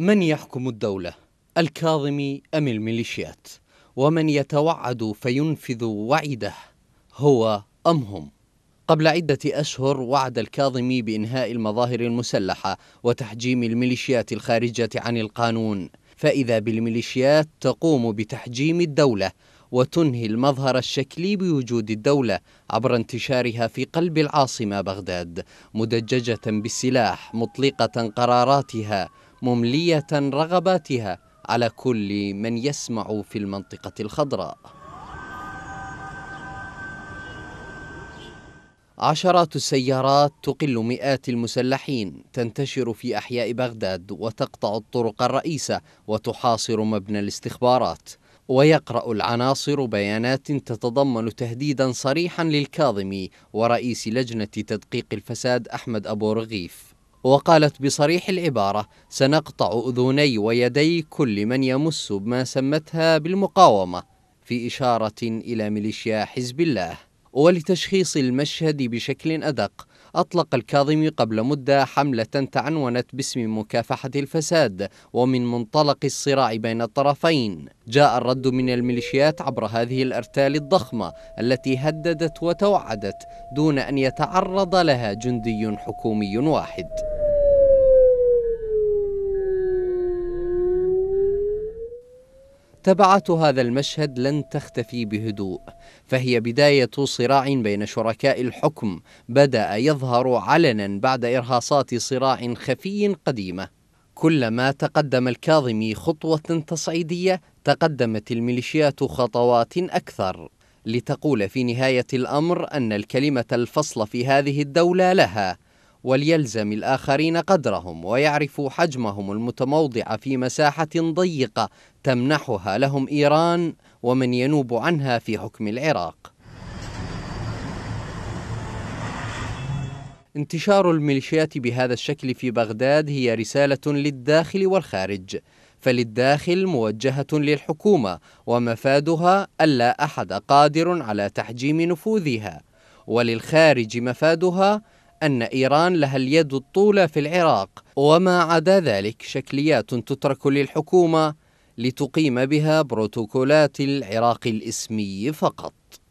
من يحكم الدولة الكاظمي أم الميليشيات ومن يتوعد فينفذ وعده هو أم هم قبل عدة أشهر وعد الكاظمي بإنهاء المظاهر المسلحة وتحجيم الميليشيات الخارجة عن القانون فإذا بالميليشيات تقوم بتحجيم الدولة وتنهي المظهر الشكلي بوجود الدولة عبر انتشارها في قلب العاصمة بغداد مدججة بالسلاح مطلقة قراراتها ممليه رغباتها على كل من يسمع في المنطقه الخضراء عشرات السيارات تقل مئات المسلحين تنتشر في احياء بغداد وتقطع الطرق الرئيسه وتحاصر مبنى الاستخبارات ويقرا العناصر بيانات تتضمن تهديدا صريحا للكاظمي ورئيس لجنه تدقيق الفساد احمد ابو رغيف وقالت بصريح العبارة سنقطع أذني ويدي كل من يمس بما سمتها بالمقاومة في إشارة إلى ميليشيا حزب الله ولتشخيص المشهد بشكل أدق أطلق الكاظمي قبل مدة حملة تعنونت باسم مكافحة الفساد ومن منطلق الصراع بين الطرفين جاء الرد من الميليشيات عبر هذه الأرتال الضخمة التي هددت وتوعدت دون أن يتعرض لها جندي حكومي واحد تبعات هذا المشهد لن تختفي بهدوء فهي بدايه صراع بين شركاء الحكم بدا يظهر علنا بعد ارهاصات صراع خفي قديمه كلما تقدم الكاظمي خطوه تصعيديه تقدمت الميليشيات خطوات اكثر لتقول في نهايه الامر ان الكلمه الفصل في هذه الدوله لها وليلزم الآخرين قدرهم ويعرفوا حجمهم المتموضع في مساحة ضيقة تمنحها لهم إيران ومن ينوب عنها في حكم العراق انتشار الميليشيات بهذا الشكل في بغداد هي رسالة للداخل والخارج فللداخل موجهة للحكومة ومفادها ألا أحد قادر على تحجيم نفوذها وللخارج مفادها أن إيران لها اليد الطولى في العراق وما عدا ذلك شكليات تترك للحكومة لتقيم بها بروتوكولات العراق الإسمي فقط